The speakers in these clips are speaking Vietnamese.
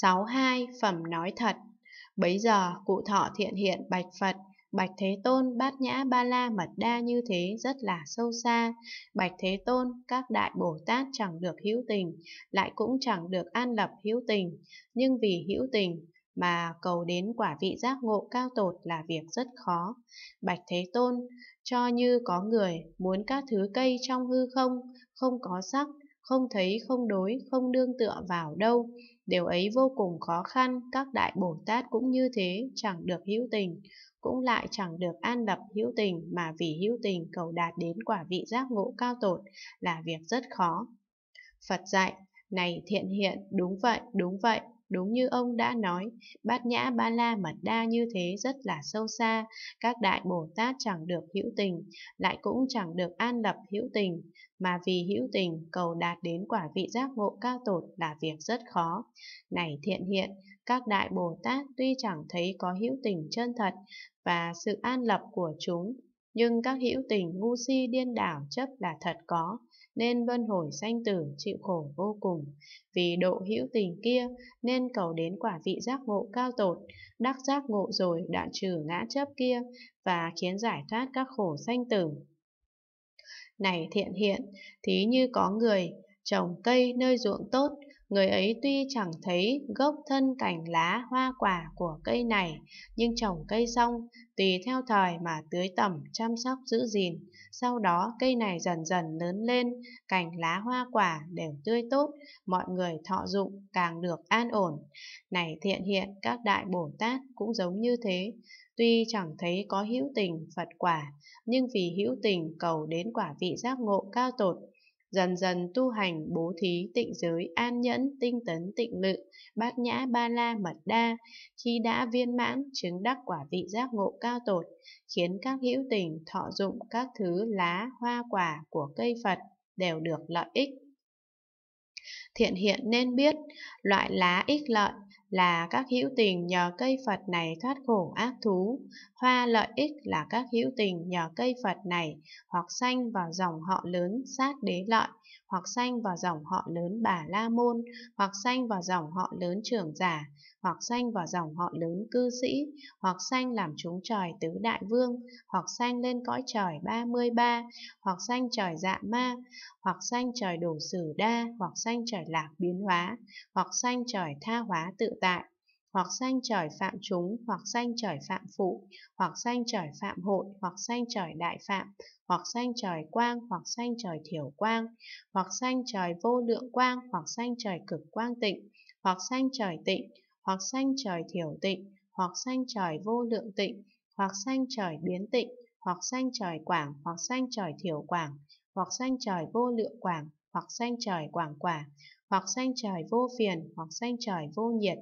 62 phẩm nói thật. Bấy giờ cụ thọ thiện hiện bạch Phật, Bạch Thế Tôn bát nhã ba la mật đa như thế rất là sâu xa. Bạch Thế Tôn, các đại Bồ Tát chẳng được hữu tình, lại cũng chẳng được an lập hữu tình. Nhưng vì hữu tình mà cầu đến quả vị giác ngộ cao tột là việc rất khó. Bạch Thế Tôn, cho như có người muốn các thứ cây trong hư không, không có sắc, không thấy, không đối, không đương tựa vào đâu. Điều ấy vô cùng khó khăn, các đại Bồ Tát cũng như thế, chẳng được hữu tình, cũng lại chẳng được an lập hữu tình mà vì hữu tình cầu đạt đến quả vị giác ngộ cao tột là việc rất khó. Phật dạy, này thiện hiện, đúng vậy, đúng vậy, Đúng như ông đã nói, bát nhã ba la mật đa như thế rất là sâu xa, các đại Bồ Tát chẳng được hữu tình, lại cũng chẳng được an lập hữu tình, mà vì hữu tình cầu đạt đến quả vị giác ngộ cao tột là việc rất khó. Này thiện hiện, các đại Bồ Tát tuy chẳng thấy có hữu tình chân thật và sự an lập của chúng, nhưng các hữu tình ngu si điên đảo chấp là thật có, nên luân hồi sanh tử chịu khổ vô cùng. Vì độ hữu tình kia nên cầu đến quả vị giác ngộ cao tột, đắc giác ngộ rồi đoạn trừ ngã chấp kia và khiến giải thoát các khổ sanh tử. Này thiện hiện, thí như có người, trồng cây nơi ruộng tốt, Người ấy tuy chẳng thấy gốc thân cành lá hoa quả của cây này, nhưng trồng cây xong, tùy theo thời mà tưới tẩm chăm sóc giữ gìn. Sau đó cây này dần dần lớn lên, cành lá hoa quả đều tươi tốt, mọi người thọ dụng càng được an ổn. Này thiện hiện các đại Bồ Tát cũng giống như thế, tuy chẳng thấy có hữu tình Phật quả, nhưng vì hữu tình cầu đến quả vị giác ngộ cao tột dần dần tu hành bố thí tịnh giới an nhẫn tinh tấn tịnh lự bát nhã ba la mật đa khi đã viên mãn chứng đắc quả vị giác ngộ cao tột khiến các hữu tình thọ dụng các thứ lá hoa quả của cây phật đều được lợi ích thiện hiện nên biết loại lá ích lợi là các hữu tình nhờ cây Phật này thoát khổ ác thú, hoa lợi ích là các hữu tình nhờ cây Phật này hoặc sanh vào dòng họ lớn sát đế lợi, hoặc sanh vào dòng họ lớn bà la môn, hoặc sanh vào dòng họ lớn trưởng giả, hoặc sanh vào dòng họ lớn cư sĩ, hoặc sanh làm chúng trời tứ đại vương, hoặc sanh lên cõi trời 33, hoặc sanh trời dạ ma, hoặc sanh trời đủ sử đa, hoặc sanh trời trời lạc biến hóa, hoặc sanh trời tha hóa tự tại, hoặc sanh trời phạm chúng, hoặc sanh trời phạm phụ, hoặc sanh trời phạm hội, hoặc sanh trời đại phạm, hoặc sanh trời quang, hoặc sanh trời thiểu quang, hoặc sanh trời vô lượng quang, hoặc sanh trời cực quang tịnh, hoặc sanh trời tịnh, hoặc sanh trời thiểu tịnh, hoặc sanh trời vô lượng tịnh, hoặc sanh trời biến tịnh, hoặc sanh trời quảng, hoặc sanh trời thiểu quảng, hoặc sanh trời vô lượng quảng, hoặc xanh trời quảng quả, hoặc xanh trời vô phiền, hoặc xanh trời vô nhiệt,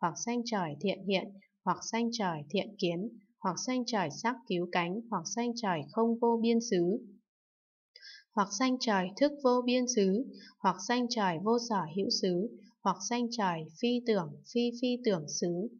hoặc xanh trời thiện hiện, hoặc xanh trời thiện kiến, hoặc xanh trời sắc cứu cánh, hoặc xanh trời không vô biên xứ, hoặc xanh trời thức vô biên xứ, hoặc xanh trời vô sở hữu xứ, hoặc sanh trời phi tưởng, phi phi tưởng xứ,